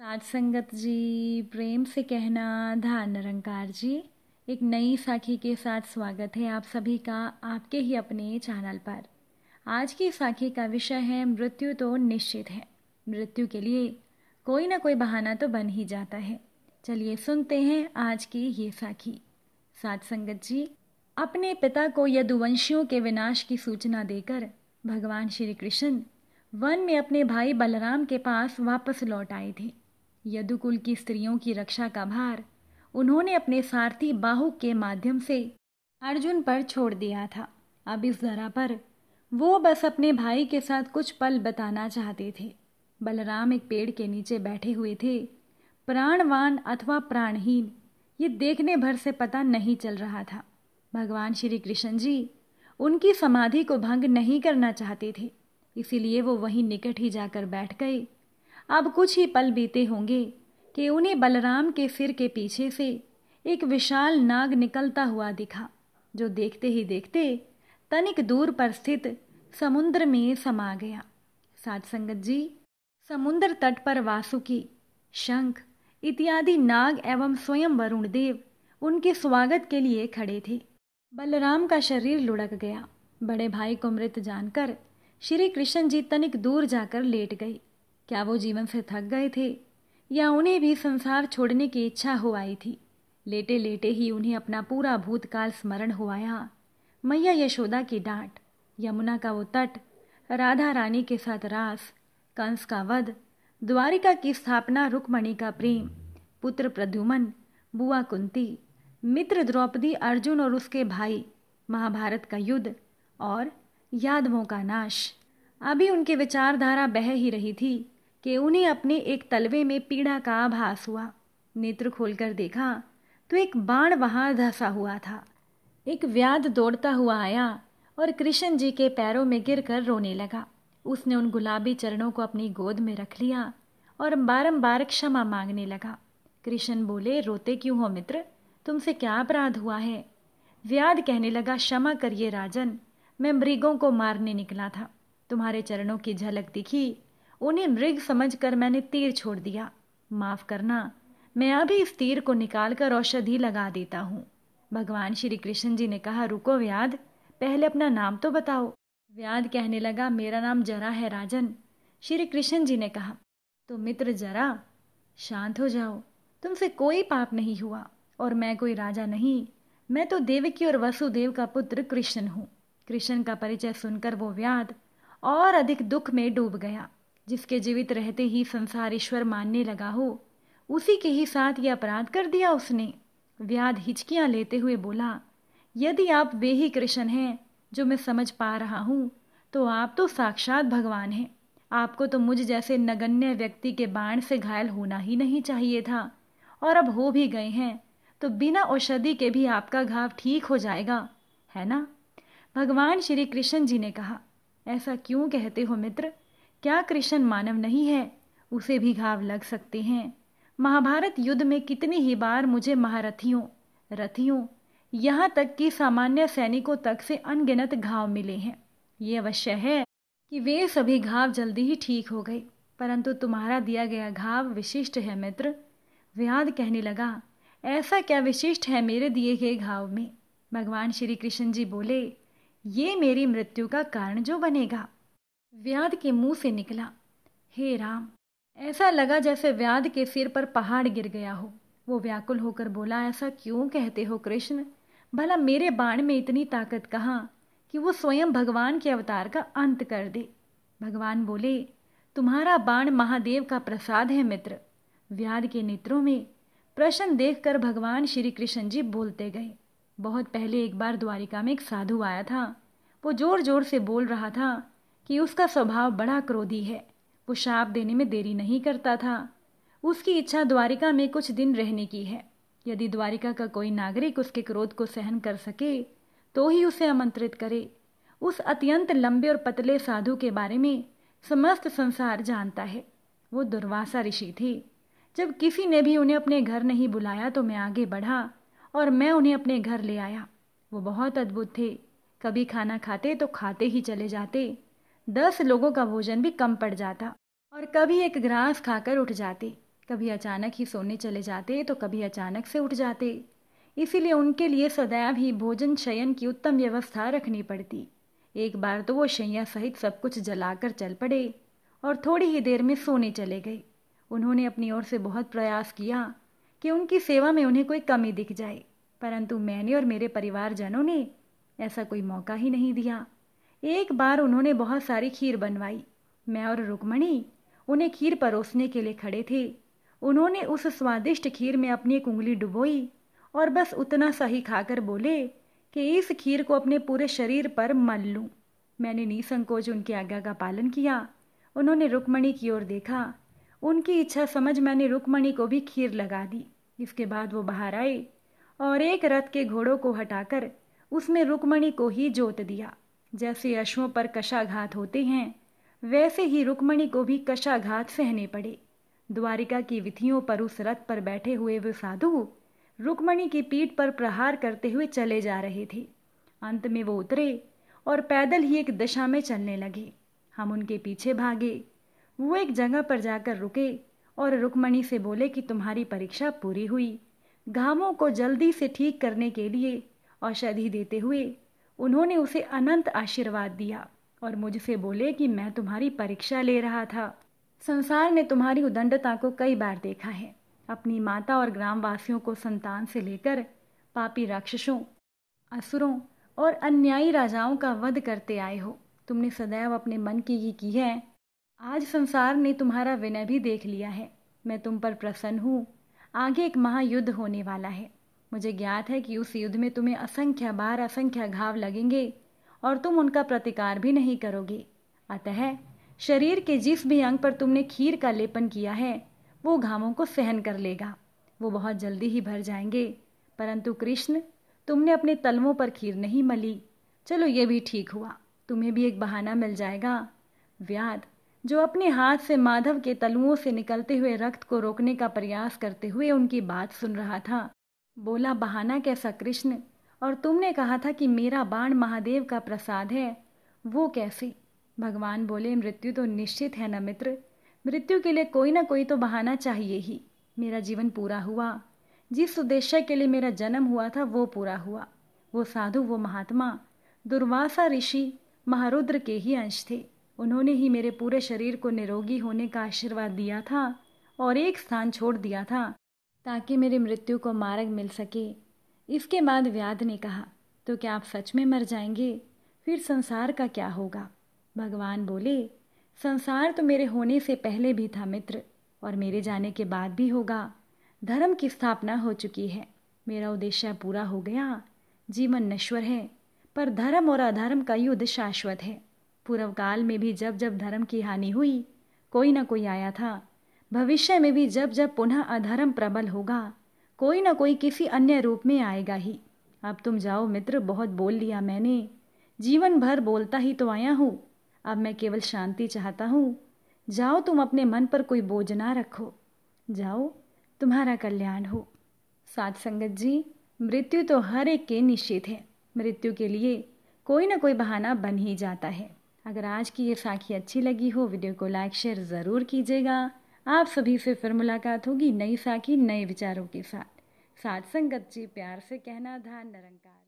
साध संगत जी प्रेम से कहना धार निरंकार जी एक नई साखी के साथ स्वागत है आप सभी का आपके ही अपने चैनल पर आज की साखी का विषय है मृत्यु तो निश्चित है मृत्यु के लिए कोई ना कोई बहाना तो बन ही जाता है चलिए सुनते हैं आज की ये साखी साध संगत जी अपने पिता को यदुवंशियों के विनाश की सूचना देकर भगवान श्री कृष्ण वन में अपने भाई बलराम के पास वापस लौट आए थे यदुकुल की स्त्रियों की रक्षा का भार उन्होंने अपने सारथी बाहु के माध्यम से अर्जुन पर छोड़ दिया था अब इस धरा पर वो बस अपने भाई के साथ कुछ पल बताना चाहते थे बलराम एक पेड़ के नीचे बैठे हुए थे प्राणवान अथवा प्राणहीन ये देखने भर से पता नहीं चल रहा था भगवान श्री कृष्ण जी उनकी समाधि को भंग नहीं करना चाहते थे इसीलिए वो वहीं निकट ही जाकर बैठ गए अब कुछ ही पल बीते होंगे कि उन्हें बलराम के सिर के पीछे से एक विशाल नाग निकलता हुआ दिखा जो देखते ही देखते तनिक दूर पर स्थित समुद्र में समा गया सात संगत जी समुद्र तट पर वासुकी शंख इत्यादि नाग एवं स्वयं वरुण देव उनके स्वागत के लिए खड़े थे बलराम का शरीर लुढ़क गया बड़े भाई को मृत जानकर श्री कृष्ण जी तनिक दूर जाकर लेट गए क्या वो जीवन से थक गए थे या उन्हें भी संसार छोड़ने की इच्छा हो आई थी लेटे लेटे ही उन्हें अपना पूरा भूतकाल स्मरण हो आया मैया यशोदा की डांट यमुना का वो तट राधा रानी के साथ रास कंस का वध द्वारिका की स्थापना रुकमणि का प्रेम पुत्र प्रद्युमन बुआ कुंती मित्र द्रौपदी अर्जुन और उसके भाई महाभारत का युद्ध और यादवों का नाश अभी उनके विचारधारा बह ही रही थी कि उन्हें अपने एक तलवे में पीड़ा का आभास हुआ नेत्र खोलकर देखा तो एक बाण वहां धंसा हुआ था एक व्याध दौड़ता हुआ आया और कृष्ण जी के पैरों में गिरकर रोने लगा उसने उन गुलाबी चरणों को अपनी गोद में रख लिया और बारंबार क्षमा मांगने लगा कृष्ण बोले रोते क्यों हो मित्र तुमसे क्या अपराध हुआ है व्याध कहने लगा क्षमा करिए राजन मैं मृगों को मारने निकला था तुम्हारे चरणों की झलक दिखी उन्हें मृग समझकर मैंने तीर छोड़ दिया माफ करना मैं अभी इस तीर को निकालकर औषधि लगा देता हूँ भगवान श्री कृष्ण जी ने कहा रुको व्याध पहले अपना नाम तो बताओ व्याध कहने लगा मेरा नाम जरा है राजन श्री कृष्ण जी ने कहा तो मित्र जरा शांत हो जाओ तुमसे कोई पाप नहीं हुआ और मैं कोई राजा नहीं मैं तो देवकी और वसुदेव का पुत्र कृष्ण हूँ कृष्ण का परिचय सुनकर वो व्याध और अधिक दुख में डूब गया जिसके जीवित रहते ही संसार ईश्वर मानने लगा हो उसी के ही साथ ये अपराध कर दिया उसने व्याध हिचकियां लेते हुए बोला यदि आप वे ही कृष्ण हैं जो मैं समझ पा रहा हूँ तो आप तो साक्षात भगवान हैं आपको तो मुझ जैसे नगण्य व्यक्ति के बाण से घायल होना ही नहीं चाहिए था और अब हो भी गए हैं तो बिना औषधि के भी आपका घाव ठीक हो जाएगा है ना भगवान श्री कृष्ण जी ने कहा ऐसा क्यों कहते हो मित्र क्या कृष्ण मानव नहीं है उसे भी घाव लग सकते हैं महाभारत युद्ध में कितनी ही बार मुझे महारथियों रथियों यहाँ तक कि सामान्य सैनिकों तक से अनगिनत घाव मिले हैं ये अवश्य है कि वे सभी घाव जल्दी ही ठीक हो गए परंतु तुम्हारा दिया गया घाव विशिष्ट है मित्र व्याध कहने लगा ऐसा क्या विशिष्ट है मेरे दिए गए घाव में भगवान श्री कृष्ण जी बोले ये मेरी मृत्यु का कारण जो बनेगा व्याध के मुंह से निकला हे राम ऐसा लगा जैसे व्याध के सिर पर पहाड़ गिर गया हो वो व्याकुल होकर बोला ऐसा क्यों कहते हो कृष्ण भला मेरे बाण में इतनी ताकत कहाँ कि वो स्वयं भगवान के अवतार का अंत कर दे भगवान बोले तुम्हारा बाण महादेव का प्रसाद है मित्र व्याध के नेत्रों में प्रश्न देखकर भगवान श्री कृष्ण जी बोलते गए बहुत पहले एक बार द्वारिका में एक साधु आया था वो जोर जोर से बोल रहा था कि उसका स्वभाव बड़ा क्रोधी है वो शाप देने में देरी नहीं करता था उसकी इच्छा द्वारिका में कुछ दिन रहने की है यदि द्वारिका का कोई नागरिक उसके क्रोध को सहन कर सके तो ही उसे आमंत्रित करे उस अत्यंत लंबे और पतले साधु के बारे में समस्त संसार जानता है वो दुर्वासा ऋषि थी जब किसी ने भी उन्हें अपने घर नहीं बुलाया तो मैं आगे बढ़ा और मैं उन्हें अपने घर ले आया वो बहुत अद्भुत थे कभी खाना खाते तो खाते ही चले जाते दस लोगों का भोजन भी कम पड़ जाता और कभी एक ग्रास खाकर उठ जाते कभी अचानक ही सोने चले जाते तो कभी अचानक से उठ जाते इसीलिए उनके लिए सदैव ही भोजन शयन की उत्तम व्यवस्था रखनी पड़ती एक बार तो वो शैया सहित सब कुछ जलाकर चल पड़े और थोड़ी ही देर में सोने चले गए उन्होंने अपनी ओर से बहुत प्रयास किया कि उनकी सेवा में उन्हें कोई कमी दिख जाए परंतु मैंने और मेरे परिवारजनों ने ऐसा कोई मौका ही नहीं दिया एक बार उन्होंने बहुत सारी खीर बनवाई मैं और रुक्मणी उन्हें खीर परोसने के लिए खड़े थे उन्होंने उस स्वादिष्ट खीर में अपनी एक उंगली डुबोई और बस उतना सा ही खाकर बोले कि इस खीर को अपने पूरे शरीर पर मल लूँ मैंने निसंकोच उनकी आज्ञा का पालन किया उन्होंने रुक्मणी की ओर देखा उनकी इच्छा समझ मैंने रुक्मणी को भी खीर लगा दी इसके बाद वो बाहर आए और एक रथ के घोड़ों को हटाकर उसमें रुक्मणी को ही जोत दिया जैसे अश्वों पर कशाघात होते हैं वैसे ही रुक्मणी को भी कशाघात सहने पड़े द्वारिका की विधियों पर उस रथ पर बैठे हुए वे साधु रुक्मणी की पीठ पर प्रहार करते हुए चले जा रहे थे अंत में वो उतरे और पैदल ही एक दिशा में चलने लगे हम उनके पीछे भागे वो एक जगह पर जाकर रुके और रुक्मणी से बोले कि तुम्हारी परीक्षा पूरी हुई घावों को जल्दी से ठीक करने के लिए औषधि देते हुए उन्होंने उसे अनंत आशीर्वाद दिया और मुझसे बोले कि मैं तुम्हारी परीक्षा ले रहा था संसार ने तुम्हारी उदंडता को कई बार देखा है अपनी माता और ग्रामवासियों को संतान से लेकर पापी राक्षसों असुरों और अन्यायी राजाओं का वध करते आए हो तुमने सदैव अपने मन की ही की है आज संसार ने तुम्हारा विनय भी देख लिया है मैं तुम पर प्रसन्न हूँ आगे एक महायुद्ध होने वाला है मुझे ज्ञात है कि उस युद्ध में तुम्हें असंख्य बार असंख्य घाव लगेंगे और तुम उनका प्रतिकार भी नहीं करोगे अतः शरीर के जिस भी अंग पर तुमने खीर का लेपन किया है वो घावों को सहन कर लेगा वो बहुत जल्दी ही भर जाएंगे परंतु कृष्ण तुमने अपने तलवों पर खीर नहीं मली चलो ये भी ठीक हुआ तुम्हें भी एक बहाना मिल जाएगा व्याध जो अपने हाथ से माधव के तलुओं से निकलते हुए रक्त को रोकने का प्रयास करते हुए उनकी बात सुन रहा था बोला बहाना कैसा कृष्ण और तुमने कहा था कि मेरा बाण महादेव का प्रसाद है वो कैसे भगवान बोले मृत्यु तो निश्चित है न मित्र मृत्यु के लिए कोई ना कोई तो बहाना चाहिए ही मेरा जीवन पूरा हुआ जिस उद्देश्य के लिए मेरा जन्म हुआ था वो पूरा हुआ वो साधु वो महात्मा दुर्वासा ऋषि महारुद्र के ही अंश थे उन्होंने ही मेरे पूरे शरीर को निरोगी होने का आशीर्वाद दिया था और एक स्थान छोड़ दिया था ताकि मेरी मृत्यु को मार्ग मिल सके इसके बाद व्याध ने कहा तो क्या आप सच में मर जाएंगे फिर संसार का क्या होगा भगवान बोले संसार तो मेरे होने से पहले भी था मित्र और मेरे जाने के बाद भी होगा धर्म की स्थापना हो चुकी है मेरा उद्देश्य पूरा हो गया जीवन नश्वर है पर धर्म और अधर्म का युद्ध शाश्वत है पूर्व काल में भी जब जब धर्म की हानि हुई कोई ना कोई आया था भविष्य में भी जब जब पुनः अधर्म प्रबल होगा कोई ना कोई किसी अन्य रूप में आएगा ही अब तुम जाओ मित्र बहुत बोल लिया मैंने जीवन भर बोलता ही तो आया हूँ अब मैं केवल शांति चाहता हूँ जाओ तुम अपने मन पर कोई बोझ ना रखो जाओ तुम्हारा कल्याण हो साथ संगत जी मृत्यु तो हर एक के निश्चित है मृत्यु के लिए कोई ना कोई बहाना बन ही जाता है अगर आज की ये साखी अच्छी लगी हो वीडियो को लाइक शेयर ज़रूर कीजिएगा आप सभी से फिर मुलाकात होगी नई साखी नए विचारों के साथ साथ संगत जी प्यार से कहना धान निरंकार